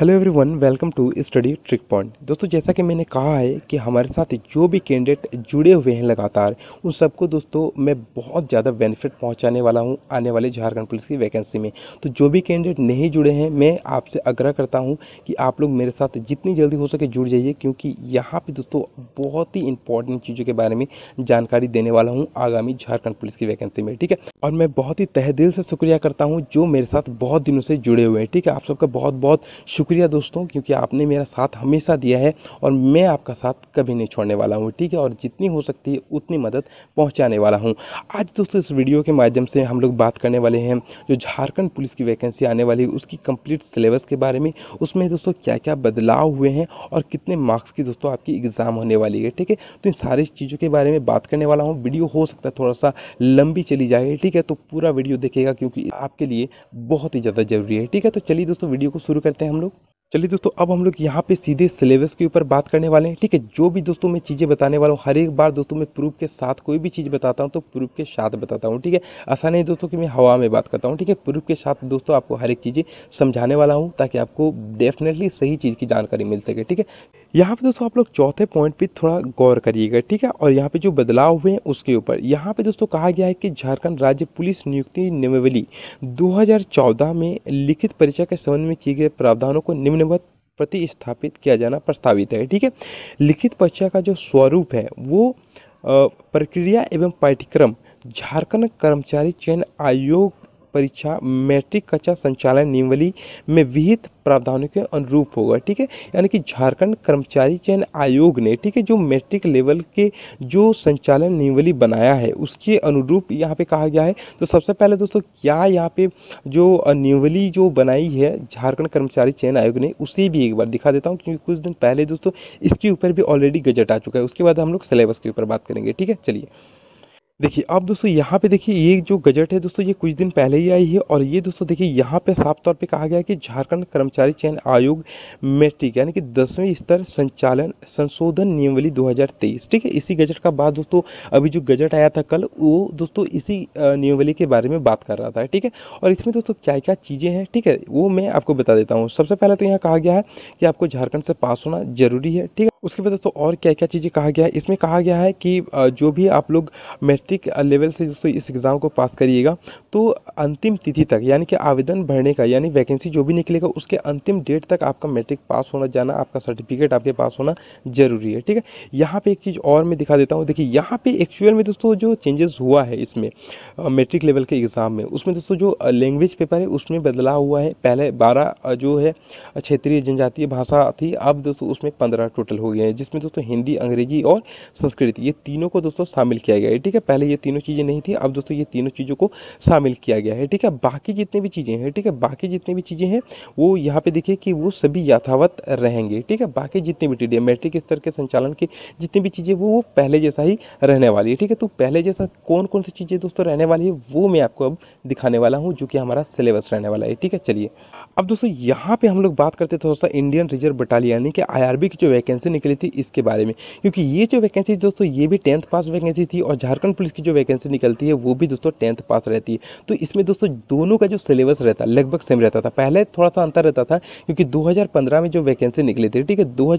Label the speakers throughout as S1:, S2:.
S1: hello everyone welcome to Study Trick Point दोस्तों जैसा कि मैंने कहा है कि हमारे साथ जो भी कैंडिडेट जुड़े हुए हैं लगातार उन सबको दोस्तों मैं बहुत ज़्यादा बेनिफिट पहुंचाने वाला हूं आने वाले झारखंड पुलिस की वैकेंसी में तो जो भी कैंडिडेट नहीं जुड़े हैं मैं आपसे आग्रह करता हूँ कि आप लोग मेरे साथ जितनी जल्दी हो सके जुड़ जाइए क्योंकि यहाँ पर दोस्तों बहुत ही इंपॉर्टेंट चीज़ों के बारे में जानकारी देने वाला हूँ आगामी झारखंड पुलिस की वैकेंसी में ठीक है और मैं बहुत ही तह दिल से शुक्रिया करता हूँ जो मेरे साथ बहुत दिनों से जुड़े हुए हैं ठीक है आप सबका बहुत बहुत शुक्रिया शुक्रिया दोस्तों क्योंकि आपने मेरा साथ हमेशा दिया है और मैं आपका साथ कभी नहीं छोड़ने वाला हूँ ठीक है और जितनी हो सकती है उतनी मदद पहुँचाने वाला हूँ आज दोस्तों इस वीडियो के माध्यम से हम लोग बात करने वाले हैं जो झारखंड पुलिस की वैकेंसी आने वाली है उसकी कम्प्लीट सिलेबस के बारे में उसमें दोस्तों क्या क्या बदलाव हुए हैं और कितने मार्क्स की दोस्तों आपकी एग्ज़ाम होने वाली है ठीक है तो इन सारी चीज़ों के बारे में बात करने वाला हूँ वीडियो हो सकता है थोड़ा सा लंबी चली जाए ठीक है तो पूरा वीडियो देखेगा क्योंकि आपके लिए बहुत ही ज़्यादा ज़रूरी है ठीक है तो चलिए दोस्तों वीडियो को शुरू करते हैं हम लोग चलिए दोस्तों अब हम लोग यहाँ पे सीधे सिलेबस के ऊपर बात करने वाले हैं ठीक है जो भी दोस्तों मैं चीज़ें बताने वाला हूँ हर एक बार दोस्तों मैं प्रूफ के साथ कोई भी चीज़ बताता हूँ तो प्रूफ के साथ बताता हूँ ठीक है ऐसा नहीं दोस्तों कि मैं हवा में बात करता हूँ ठीक है प्रूफ के साथ दोस्तों आपको हर एक चीज़ें समझाने वाला हूँ ताकि आपको डेफिनेटली सही चीज़ की जानकारी मिल सके ठीक है यहाँ पर दोस्तों आप लोग चौथे पॉइंट पर थोड़ा गौर करिएगा ठीक है और यहाँ पर जो बदलाव हुए हैं उसके ऊपर यहाँ पर दोस्तों कहा गया है कि झारखंड राज्य पुलिस नियुक्ति नियमावली दो में लिखित परीक्षा के संबंध में किए गए प्रावधानों को निम्न निम्नवत प्रतिस्थापित किया जाना प्रस्तावित है ठीक है लिखित परीक्षा का जो स्वरूप है वो प्रक्रिया एवं पाठ्यक्रम झारखंड कर्मचारी चयन आयोग परीक्षा मैट्रिक कक्षा संचालन नियमवली में विहित प्रावधानों के अनुरूप होगा ठीक है यानी कि झारखंड कर्मचारी चयन आयोग ने ठीक है जो मैट्रिक लेवल के जो संचालन नियमवली बनाया है उसके अनुरूप यहाँ पे कहा गया है तो सबसे पहले दोस्तों क्या यहाँ पे जो नियमवली जो बनाई है झारखंड कर्मचारी चयन आयोग ने उसे भी एक बार दिखा देता हूँ क्योंकि कुछ दिन पहले दोस्तों इसके ऊपर भी ऑलरेडी गजट आ चुका है उसके बाद हम लोग सिलेबस के ऊपर बात करेंगे ठीक है चलिए देखिए अब दोस्तों यहाँ पे देखिए ये जो गजट है दोस्तों ये कुछ दिन पहले ही आई है और ये दोस्तों देखिए यहाँ पे साफ तौर पे कहा गया है कि झारखंड कर्मचारी चयन आयोग मैट्रिक यानी कि दसवीं स्तर संचालन संशोधन नियमवली 2023 ठीक है इसी गजट का बाद दोस्तों अभी जो गजट आया था कल वो दोस्तों इसी नियमवली के बारे में बात कर रहा था ठीक है और इसमें दोस्तों क्या क्या चीज़ें हैं ठीक है वो मैं आपको बता देता हूँ सबसे पहले तो यहाँ कहा गया है कि आपको झारखंड से पास होना जरूरी है ठीक है उसके बाद दोस्तों और क्या क्या चीज़ें कहा गया है इसमें कहा गया है कि जो भी आप लोग मैट्रिक लेवल से दोस्तों इस एग्ज़ाम को पास करिएगा तो अंतिम तिथि तक यानी कि आवेदन भरने का यानी वैकेंसी जो भी निकलेगा उसके अंतिम डेट तक आपका मैट्रिक पास होना जाना आपका सर्टिफिकेट आपके पास होना ज़रूरी है ठीक है यहाँ पर एक चीज़ और मैं दिखा देता हूँ देखिए यहाँ पर एक्चुअल में दोस्तों जो चेंजेस हुआ है इसमें मेट्रिक लेवल के एग्ज़ाम में उसमें दोस्तों जो लैंग्वेज पेपर है उसमें बदलाव हुआ है पहले बारह जो है क्षेत्रीय जनजातीय भाषा थी अब दोस्तों उसमें पंद्रह टोटल हो गए हैं जिसमें दोस्तों हिंदी अंग्रेजी और संस्कृत ये तीनों को दोस्तों शामिल किया गया है ठीक है पहले ये तीनों चीज़ें नहीं थी अब दोस्तों ये तीनों चीज़ों को शामिल किया गया है ठीक है बाकी जितनी भी चीज़ें हैं ठीक है बाकी जितनी भी चीज़ें हैं वो यहाँ पर देखिए कि वो सभी यथावत रहेंगे ठीक है बाकी जितनी भी टी मैट्रिक स्तर के संचालन की जितनी भी चीज़ें वो पहले जैसा ही रहने वाली है ठीक है तो पहले जैसा कौन कौन सी चीज़ें दोस्तों रहने वाली है वो मैं आपको अब दिखाने वाला हूँ जो कि हमारा सिलेबस रहने वाला है ठीक है चलिए अब दोस्तों यहाँ पे हम लोग बात करते थे तो दोस्तों इंडियन रिजर्व बटालियन यानी कि आईआरबी की जो वैकेंसी निकल निकली थी इसके बारे में क्योंकि ये जो वैकेंसी दोस्तों ये भी टेंथ पास वैकेंसी थी और झारखंड पुलिस की जो वैकेंसी निकलती है वो भी दोस्तों टेंथ पास रहती है तो इसमें दोस्तों दोनों का जो सिलेबस रहता लगभग सेम रहता था पहले थोड़ा सा अंतर रहता था क्योंकि दो में जो वैकेंसी निकली थी ठीक है दो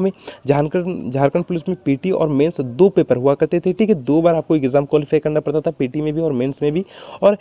S1: में झारखंड झारखंड पुलिस में पी और मेन्स दो पेपर हुआ करते थे ठीक है दो बार आपको एग्जाम क्वालिफाई करना पड़ता था पी में भी और मेन्स में भी और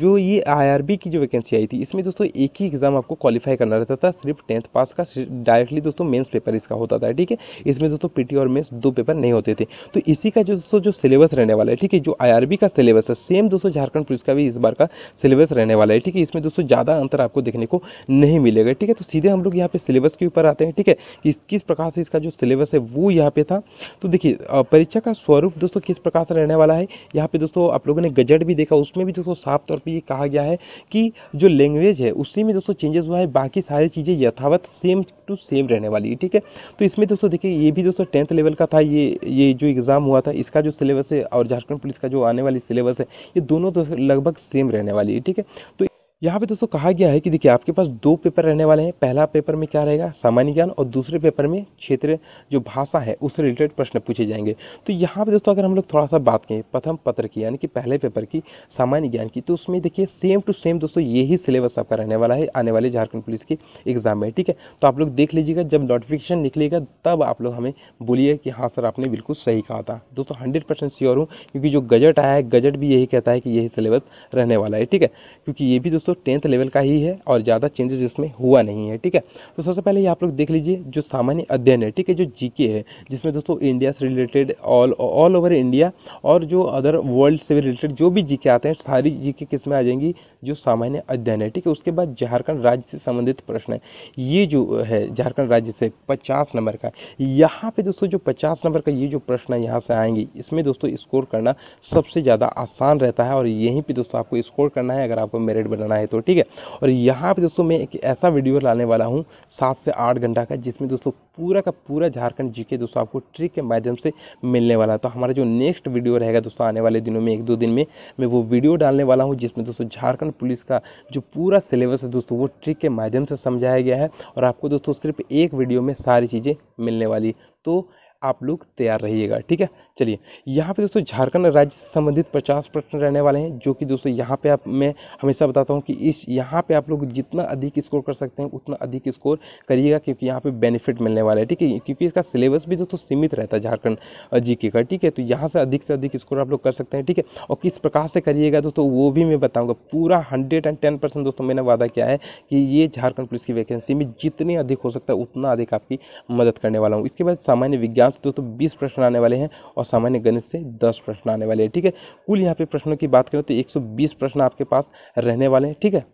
S1: जो ये आई की जो वैकेंसी आई थी इसमें दोस्तों एक ही एग्जाम आपको क्वालिफाई करना रहता था सिर्फ टेंथ पास का डायरेक्टली दोस्तों मेंस पेपर इसका होता था ठीक ठीक है इसमें दोस्तों पीटी और मेंस दो पेपर नहीं होते थे तो इसी का जो दोस्तों जो सिलेबस रहने वाला है ठीक है जो आई का सिलेबस है सेम दोस्तों झारखंड पुलिस का भी इस बार का सिलेबस रहने वाला है ठीक है इसमें दोस्तों ज़्यादा अंतर आपको देखने को नहीं मिलेगा ठीक है तो सीधे हम लोग यहाँ पे सिलेबस के ऊपर आते हैं ठीक है किस किस प्रकार से इसका जो सिलेबस है वो यहाँ पे था तो देखिए परीक्षा का स्वरूप दोस्तों किस प्रकार से रहने वाला है यहाँ पे दोस्तों आप लोगों ने गजट भी देखा उसमें भी दोस्तों साफ तौर पर ये कहा गया है कि जो लैंग्वेज है उसी में दोस्तों चेंजेस हुआ है बाकी सारी चीज़ें यथावत सेम टू सेम रहने वाली है ठीक है तो इसमें दोस्तों देखिए ये भी दोस्तों टेंथ लेवल का था ये ये जो एग्ज़ाम हुआ था इसका जो सिलेबस है और झारखंड पुलिस का जो आने वाली सिलेबस है ये दोनों तो लगभग सेम रहने वाली है ठीक है तो यहाँ पे दोस्तों कहा गया है कि देखिए आपके पास दो पेपर रहने वाले हैं पहला पेपर में क्या रहेगा सामान्य ज्ञान और दूसरे पेपर में क्षेत्र जो भाषा है उससे रिलेटेड प्रश्न पूछे जाएंगे तो यहाँ पे दोस्तों अगर हम लोग थोड़ा सा बात करें प्रथम पत्र की यानी कि पहले पेपर की सामान्य ज्ञान की तो उसमें देखिए सेम टू सेम दोस्तों यही सिलेबस आपका रहने वाला है आने वाले झारखंड पुलिस के एग्जाम में ठीक है तो आप लोग देख लीजिएगा जब नोटिफिकेशन निकलेगा तब आप लोग हमें बोलिए कि हाँ सर आपने बिल्कुल सही कहा था दोस्तों हंड्रेड परसेंट श्योर हूँ क्योंकि जो गजट आया है गजट भी यही कहता है कि यही सिलेबस रहने वाला है ठीक है क्योंकि ये भी दोस्तों दोस्तों टेंथ लेवल का ही है और ज़्यादा चेंजेस इसमें हुआ नहीं है ठीक है तो सबसे पहले ये आप लोग देख लीजिए जो सामान्य अध्ययन है ठीक है जो जीके है जिसमें दोस्तों इंडिया से related all all over India और जो अदर वर्ल्ड से रिलेटेड जो भी जीके आते हैं सारी जीके किस में आ जाएंगी जो सामान्य अध्ययन है ठीक है उसके बाद झारखंड राज्य से संबंधित प्रश्न है ये जो है झारखंड राज्य से पचास नंबर का यहाँ पे दोस्तों जो पचास नंबर का ये जो प्रश्न है यहाँ से आएंगे इसमें दोस्तों स्कोर करना सबसे ज़्यादा आसान रहता है और यहीं पर दोस्तों आपको स्कोर करना है अगर आपको मेरिट बनाना जाना है तो ठीक है और यहाँ पे दोस्तों मैं एक ऐसा वीडियो लाने वाला हूँ सात से आठ घंटा का जिसमें दोस्तों पूरा का पूरा झारखंड जी के दोस्तों आपको ट्रिक के माध्यम से मिलने वाला है तो हमारा जो नेक्स्ट वीडियो रहेगा दोस्तों आने वाले दिनों में एक दो दिन में मैं वो वीडियो डालने वाला हूँ जिसमें दोस्तों झारखंड पुलिस का जो पूरा सिलेबस है दोस्तों वो ट्रिक के माध्यम से समझाया गया है और आपको दोस्तों सिर्फ एक वीडियो में सारी चीज़ें मिलने वाली तो आप लोग तैयार रहिएगा ठीक है चलिए यहाँ पे दोस्तों झारखंड राज्य से संबंधित पचास प्रश्न रहने वाले हैं जो कि दोस्तों यहाँ पे आप मैं हमेशा बताता हूँ कि इस यहाँ पे आप लोग जितना अधिक स्कोर कर सकते हैं उतना अधिक स्कोर करिएगा क्योंकि यहाँ पे बेनिफिट मिलने वाला है ठीक है क्योंकि इसका सिलेबस भी दोस्तों सीमित रहता है झारखंड जी का ठीक है तो यहाँ से अधिक से अधिक स्कोर आप लोग कर सकते हैं ठीक है और किस प्रकार से करिएगा दोस्तों वो भी मैं बताऊँगा पूरा हंड्रेड एंड टेन परसेंट दोस्तों मैंने वादा किया है कि ये झारखंड पुलिस की वैकेंसी में जितनी अधिक हो सकता है उतना अधिक आपकी मदद करने वाला हूँ इसके बाद सामान्य विज्ञान पाँच तो, तो बीस प्रश्न आने वाले हैं और सामान्य गणित से दस प्रश्न आने वाले हैं ठीक है कुल यहाँ पे प्रश्नों की बात करें तो एक प्रश्न आपके पास रहने वाले हैं ठीक है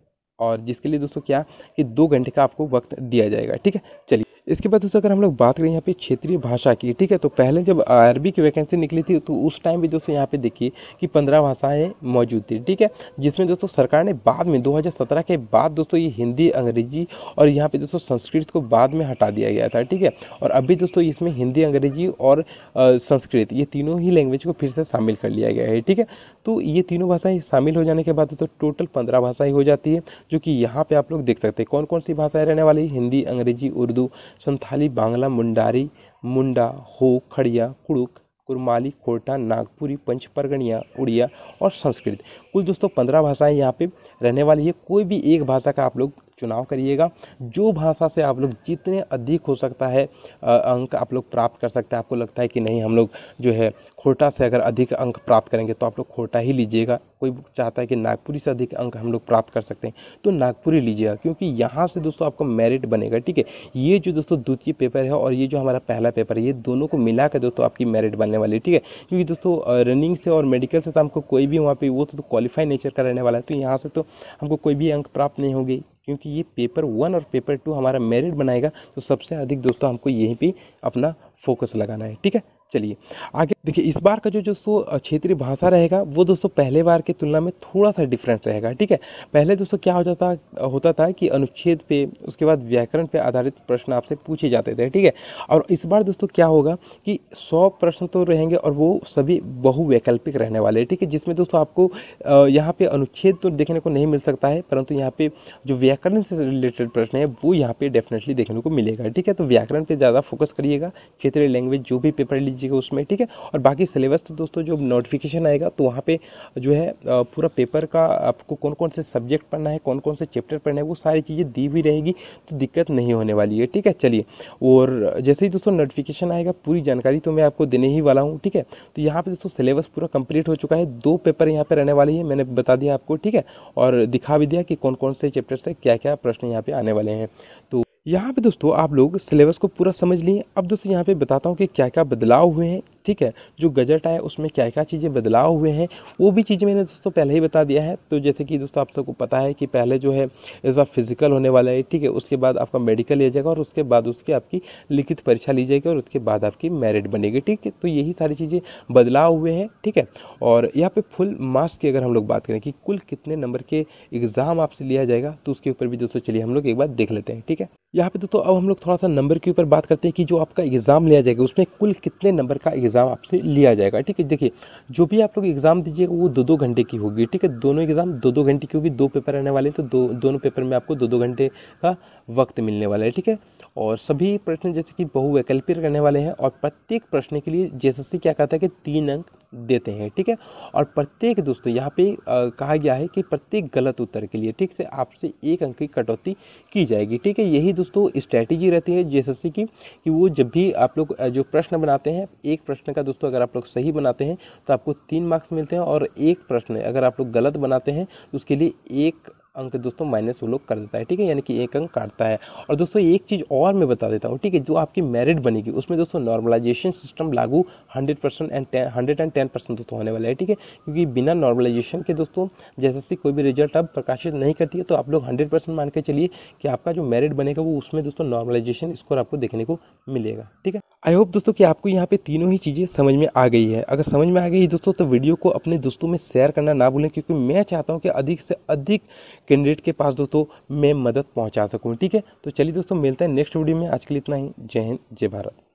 S1: और जिसके लिए दोस्तों क्या कि दो घंटे का आपको वक्त दिया जाएगा ठीक है चलिए इसके बाद दोस्तों अगर हम लोग बात करें यहाँ पे क्षेत्रीय भाषा की ठीक है तो पहले जब अरबी की वैकेंसी निकली थी तो उस टाइम भी दोस्तों यहाँ पे देखिए कि पंद्रह भाषाएँ मौजूद थी ठीक है जिसमें दोस्तों सरकार ने बाद में 2017 के बाद दोस्तों ये हिंदी अंग्रेजी और यहाँ पे दोस्तों संस्कृत को बाद में हटा दिया गया था ठीक है और अभी दोस्तों इसमें हिंदी अंग्रेजी और संस्कृत ये तीनों ही लैंग्वेज को फिर से शामिल कर लिया गया है ठीक है तो ये तीनों भाषाएँ शामिल हो जाने के बाद दोस्तों टोटल पंद्रह भाषाएँ हो जाती है जो कि यहाँ पर आप लोग देख सकते हैं कौन कौन सी भाषाएँ रहने वाली हिंदी अंग्रेजी उर्दू संथाली बांग्ला मुंडारी मुंडा हो खड़िया कुड़ुक कुरमाली कोटा नागपुरी पंच परगणिया उड़िया और संस्कृत कुल दोस्तों पंद्रह भाषाएं यहाँ पे रहने वाली है कोई भी एक भाषा का आप लोग चुनाव करिएगा जो भाषा से आप लोग जितने अधिक हो सकता है अंक आप लोग प्राप्त कर सकते हैं आपको लगता है कि नहीं हम लोग जो है खोटा से अगर अधिक अंक प्राप्त करेंगे तो आप लोग खोटा ही लीजिएगा कोई चाहता है कि नागपुरी से अधिक अंक हम लोग प्राप्त कर सकते हैं तो नागपुरी लीजिएगा क्योंकि यहाँ से दोस्तों आपका मेरिट बनेगा ठीक है ये जो दोस्तों द्वितीय पेपर है और ये जो हमारा पहला पेपर है ये दोनों को मिला कर दोस्तों आपकी मेरिट बनने वाली है ठीक है क्योंकि दोस्तों रनिंग से और मेडिकल से तो हमको कोई भी वहाँ पर वो तो क्वालिफाई नेचर का रहने वाला है तो यहाँ से तो हमको कोई भी अंक प्राप्त नहीं होगी क्योंकि ये पेपर वन और पेपर टू हमारा मेरिट बनाएगा तो सबसे अधिक दोस्तों हमको यहीं पर अपना फोकस लगाना है ठीक है चलिए आगे देखिए इस बार का जो दोस्तों क्षेत्रीय भाषा रहेगा वो दोस्तों पहले बार की तुलना में थोड़ा सा डिफरेंस रहेगा ठीक है पहले दोस्तों क्या हो जाता होता था कि अनुच्छेद पे उसके बाद व्याकरण पे आधारित प्रश्न आपसे पूछे जाते थे ठीक है और इस बार दोस्तों क्या होगा कि सौ प्रश्न तो रहेंगे और वो सभी बहुवैकल्पिक रहने वाले हैं ठीक है जिसमें दोस्तों आपको यहाँ पर अनुच्छेद तो देखने को नहीं मिल सकता है परंतु यहाँ पर जो व्याकरण से रिलेटेड प्रश्न है वो यहाँ पर डेफिनेटली देखने को मिलेगा ठीक है तो व्याकरण पर ज़्यादा फोकस करिएगा क्षेत्रीय लैंग्वेज जो भी पेपर लीजिए लीजिएगा उसमें ठीक है और बाकी सिलेबस तो दोस्तों जो नोटिफिकेशन आएगा तो वहाँ पे जो है पूरा पेपर का आपको कौन कौन से सब्जेक्ट पढ़ना है कौन कौन से चैप्टर पढ़ना है वो सारी चीज़ें दी हुई रहेगी तो दिक्कत नहीं होने वाली है ठीक है चलिए और जैसे ही दोस्तों नोटिफिकेशन आएगा पूरी जानकारी तो मैं आपको देने ही वाला हूँ ठीक है तो यहाँ पर दोस्तों सिलेबस पूरा कंप्लीट हो चुका है दो पेपर यहाँ पर रहने वाली है मैंने बता दिया आपको ठीक है और दिखा भी दिया कि कौन कौन से चैप्टर से क्या क्या प्रश्न यहाँ पर आने वाले हैं तो यहाँ पे दोस्तों आप लोग सिलेबस को पूरा समझ लिए अब दोस्तों यहाँ पे बताता हूँ कि क्या क्या बदलाव हुए हैं ठीक है जो गजट आया उसमें क्या क्या चीज़ें बदलाव हुए हैं वो भी चीज़ मैंने दोस्तों पहले ही बता दिया है तो जैसे कि दोस्तों आप सबको पता है कि पहले जो है इस बार फिजिकल होने वाला है ठीक है उसके बाद आपका मेडिकल लिया जाएगा और उसके बाद उसकी आपकी लिखित परीक्षा ली जाएगी और उसके बाद आपकी मेरिट बनेगी ठीक है तो यही सारी चीज़ें बदलाव हुए हैं ठीक है और यहाँ पर फुल मार्क्स की अगर हम लोग बात करें कि कुल कितने नंबर के एग्ज़ाम आपसे लिया जाएगा तो उसके ऊपर भी दोस्तों चलिए हम लोग एक बार देख लेते हैं ठीक है यहाँ पे दोस्तों अब हम लोग थोड़ा सा नंबर के ऊपर बात करते हैं कि जो आपका एग्ज़ाम लिया जाएगा उसमें कुल कितने नंबर का एग्ज़ाम एग्ज़ाम आपसे लिया जाएगा ठीक है देखिए जो भी आप लोग एग्ज़ाम दीजिएगा वो दो दो घंटे की होगी ठीक है दोनों एग्ज़ाम दो दो घंटे की होगी दो पेपर रहने वाले हैं तो दो दोनों पेपर में आपको दो दो घंटे का वक्त मिलने वाला है ठीक है और सभी प्रश्न जैसे कि बहुवैकल्पिक रहने वाले हैं और प्रत्येक प्रश्न के लिए जैसे क्या कहता है कि तीन अंक देते हैं ठीक है और प्रत्येक दोस्तों यहाँ पे आ, कहा गया है कि प्रत्येक गलत उत्तर के लिए ठीक से आपसे एक अंक की कटौती की जाएगी ठीक है यही दोस्तों स्ट्रैटेजी रहती है जेएसएससी की कि वो जब भी आप लोग जो प्रश्न बनाते हैं एक प्रश्न का दोस्तों अगर आप लोग सही बनाते हैं तो आपको तीन मार्क्स मिलते हैं और एक प्रश्न अगर आप लोग गलत बनाते हैं तो उसके लिए एक अंक दोस्तों माइनस वो लोग कर देता है ठीक है यानी कि एक अंक काटता है और दोस्तों एक चीज़ और मैं बता देता हूँ ठीक है जो आपकी मेरिट बनेगी उसमें दोस्तों नॉर्मलाइजेशन सिस्टम लागू hundred percent and ten hundred and ten percent दोस्तों होने वाला है ठीक है क्योंकि बिना नॉर्मलाइजेशन के दोस्तों जैसे से कोई भी रिजल्ट अब प्रकाशित नहीं करती है तो आप लोग हंड्रेड परसेंट मान के चलिए कि आपका जो मेरिट बनेगा वो उसमें दोस्तों नॉर्मलाइजेशन स्कोर आपको देखने को मिलेगा ठीक है आई होप दोस्तों कि आपको यहाँ पे तीनों ही चीज़ें समझ में आ गई है अगर समझ में आ गई दोस्तों तो वीडियो को अपने दोस्तों में शेयर करना ना भूलें क्योंकि मैं चाहता हूँ कि अधिक से अधिक कैंडिडेट के पास दोस्तों मैं मदद पहुँचा सकूँ ठीक है तो चलिए दोस्तों मिलते हैं नेक्स्ट वीडियो में आज के लिए इतना ही जय हिंद जय भारत